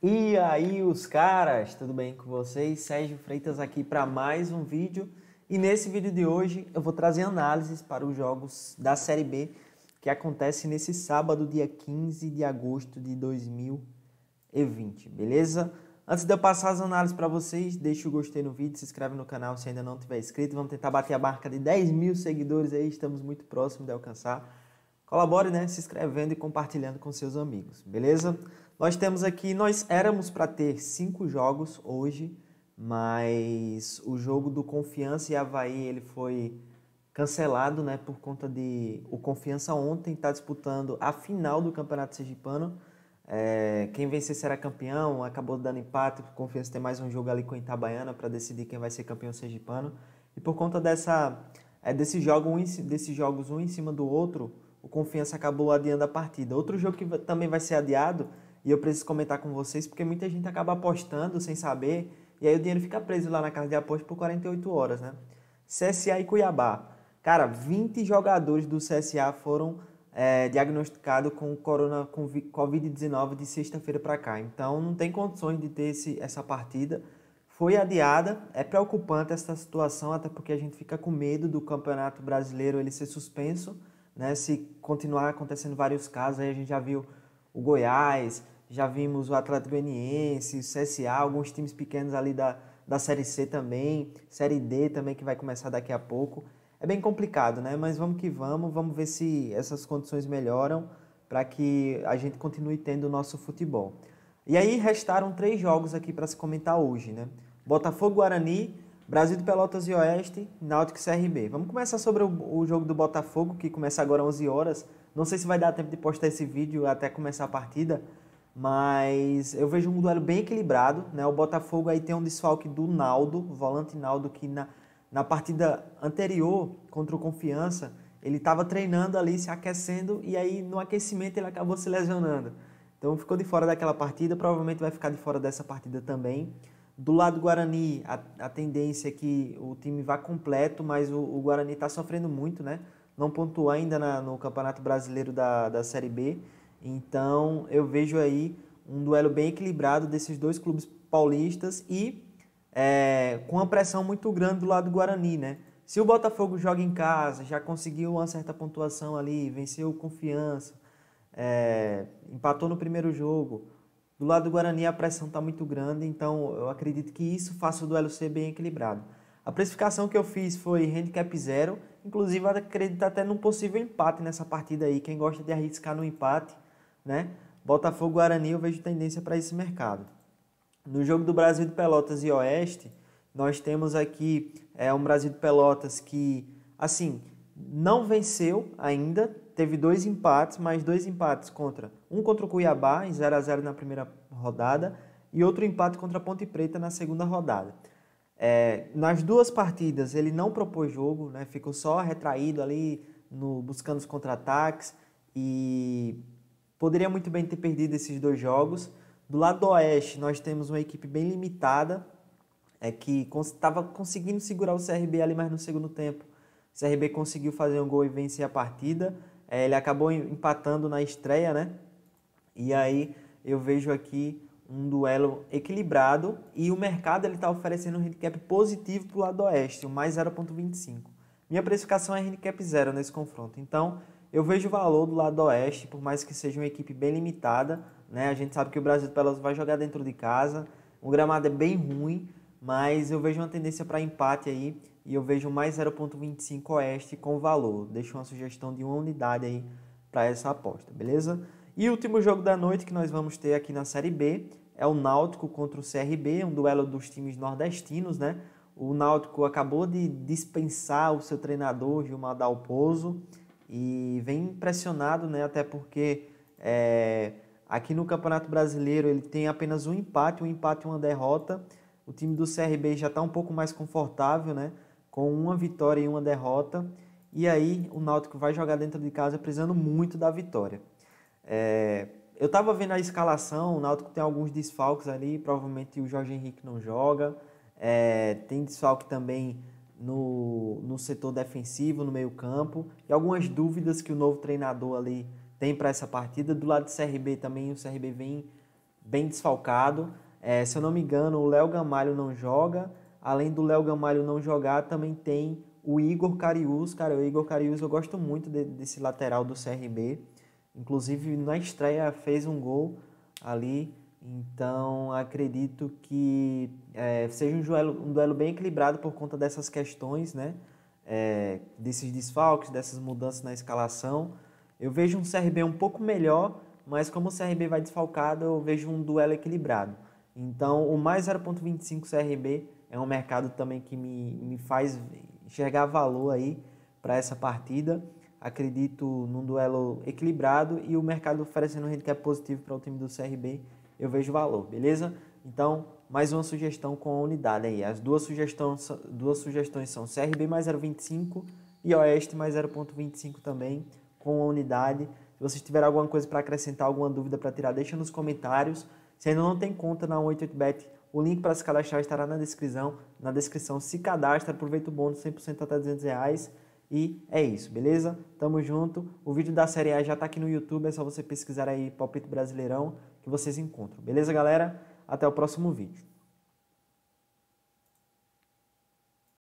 E aí, os caras, tudo bem com vocês? Sérgio Freitas aqui para mais um vídeo. E nesse vídeo de hoje eu vou trazer análises para os jogos da Série B que acontece nesse sábado, dia 15 de agosto de 2020, beleza? Antes de eu passar as análises para vocês, deixa o gostei no vídeo, se inscreve no canal se ainda não tiver inscrito. Vamos tentar bater a marca de 10 mil seguidores aí, estamos muito próximos de alcançar. Colabore, né, se inscrevendo e compartilhando com seus amigos, beleza? Nós temos aqui, nós éramos para ter cinco jogos hoje, mas o jogo do Confiança e Havaí, ele foi cancelado, né, por conta de o Confiança ontem está disputando a final do Campeonato Sergipano. É, quem vencer será campeão, acabou dando empate, o Confiança tem mais um jogo ali com Itabaiana para decidir quem vai ser campeão sergipano. E por conta dessa é, desse jogo, um, desses jogos um em cima do outro, o Confiança acabou adiando a partida. Outro jogo que também vai ser adiado, e eu preciso comentar com vocês, porque muita gente acaba apostando sem saber, e aí o dinheiro fica preso lá na casa de aposta por 48 horas, né? CSA e Cuiabá. Cara, 20 jogadores do CSA foram é, diagnosticados com corona com Covid-19 de sexta-feira para cá. Então não tem condições de ter esse, essa partida. Foi adiada. É preocupante essa situação, até porque a gente fica com medo do Campeonato Brasileiro ele ser suspenso né? Se continuar acontecendo vários casos, aí a gente já viu o Goiás, já vimos o Atlético Goianiense, o CSA, alguns times pequenos ali da, da Série C também, Série D também que vai começar daqui a pouco. É bem complicado, né? Mas vamos que vamos, vamos ver se essas condições melhoram para que a gente continue tendo o nosso futebol. E aí restaram três jogos aqui para se comentar hoje, né? Botafogo Guarani, Brasil de Pelotas e Oeste, Náutico e CRB. Vamos começar sobre o, o jogo do Botafogo, que começa agora às 11 horas. Não sei se vai dar tempo de postar esse vídeo até começar a partida, mas eu vejo um duelo bem equilibrado. Né? O Botafogo aí tem um desfalque do Naldo, volante Naldo, que na, na partida anterior contra o Confiança, ele estava treinando ali, se aquecendo, e aí no aquecimento ele acabou se lesionando. Então ficou de fora daquela partida, provavelmente vai ficar de fora dessa partida também. Do lado Guarani, a, a, tendência é que o time vá completo, mas o, o Guarani está sofrendo muito, né? Não pontuou ainda na, no Campeonato Brasileiro da, da Série B. Então eu vejo aí um duelo bem equilibrado desses dois clubes paulistas e é, com a pressão muito grande do lado do Guarani, né? Se o Botafogo joga em casa, já conseguiu uma certa pontuação ali, venceu confiança, é, empatou no primeiro jogo, do lado do Guarani a pressão está muito grande, então eu acredito que isso faça o duelo ser bem equilibrado. A precificação que eu fiz foi handicap zero, inclusive acredito até num possível empate nessa partida aí. Quem gosta de arriscar no empate, né? Botafogo Guarani eu vejo tendência para esse mercado. No jogo do Brasil de Pelotas e Oeste, nós temos aqui é, um Brasil de Pelotas que, assim, não venceu ainda, teve dois empates, mais dois empates contra um contra o Cuiabá em 0 a 0 na primeira rodada e outro empate contra a Ponte Preta na segunda rodada. É, nas duas partidas ele não propôs jogo, né? ficou só retraído ali no, buscando os contra-ataques e poderia muito bem ter perdido esses dois jogos. Do lado do Oeste nós temos uma equipe bem limitada, é que estava conseguindo segurar o CRB ali mais no segundo tempo o CRB conseguiu fazer um gol e vencer a partida. É, ele acabou empatando na estreia, né? E aí eu vejo aqui um duelo equilibrado e o mercado ele está oferecendo um handicap positivo para o lado oeste, o mais 0,25. Minha precificação é handicap zero nesse confronto. Então eu vejo o valor do lado oeste, por mais que seja uma equipe bem limitada. Né? A gente sabe que o Brasil de Pelos vai jogar dentro de casa. O gramado é bem ruim, mas eu vejo uma tendência para empate aí e eu vejo mais 0,25 oeste com valor. Deixo uma sugestão de uma unidade aí para essa aposta, beleza? E o último jogo da noite que nós vamos ter aqui na Série B é o Náutico contra o CRB, um duelo dos times nordestinos, né? O Náutico acabou de dispensar o seu treinador, Gilmar Dalpozo, e vem impressionado, né? Até porque é, aqui no Campeonato Brasileiro ele tem apenas um empate, um empate e uma derrota. O time do CRB já está um pouco mais confortável, né? com uma vitória e uma derrota. E aí o Náutico vai jogar dentro de casa precisando muito da vitória. É, eu estava vendo a escalação, o Náutico tem alguns desfalques ali, provavelmente o Jorge Henrique não joga. É, tem desfalque também no, no setor defensivo, no meio campo. E algumas dúvidas que o novo treinador ali tem para essa partida. Do lado do CRB também, o CRB vem bem desfalcado. É, se eu não me engano, o Léo Gamalho não joga. Além do Léo Gamalho não jogar, também tem o Igor Carius. Cara, o Igor Carius eu gosto muito de, desse lateral do CRB. Inclusive, na estreia fez um gol ali. Então, acredito que é, seja um duelo, um duelo bem equilibrado por conta dessas questões, né? É, desses desfalques, dessas mudanças na escalação. Eu vejo um CRB um pouco melhor, mas como o CRB vai desfalcado, eu vejo um duelo equilibrado. Então, o mais 0,25 CRB é um mercado também que me, me faz enxergar valor aí para essa partida. Acredito num duelo equilibrado e o mercado oferecendo um handicap positivo para o time do CRB, eu vejo valor, beleza? Então, mais uma sugestão com a unidade aí. As duas sugestões, duas sugestões são CRB mais 0,25 e Oeste mais 0,25 também com a unidade. Se vocês tiverem alguma coisa para acrescentar, alguma dúvida para tirar, deixa nos comentários. Se ainda não tem conta na 88bet, o link para se cadastrar estará na descrição. Na descrição se cadastra, aproveita o bônus 100% até 200 reais. E é isso, beleza? Tamo junto. O vídeo da Série A já tá aqui no YouTube, é só você pesquisar aí Palpite Brasileirão que vocês encontram. Beleza, galera? Até o próximo vídeo.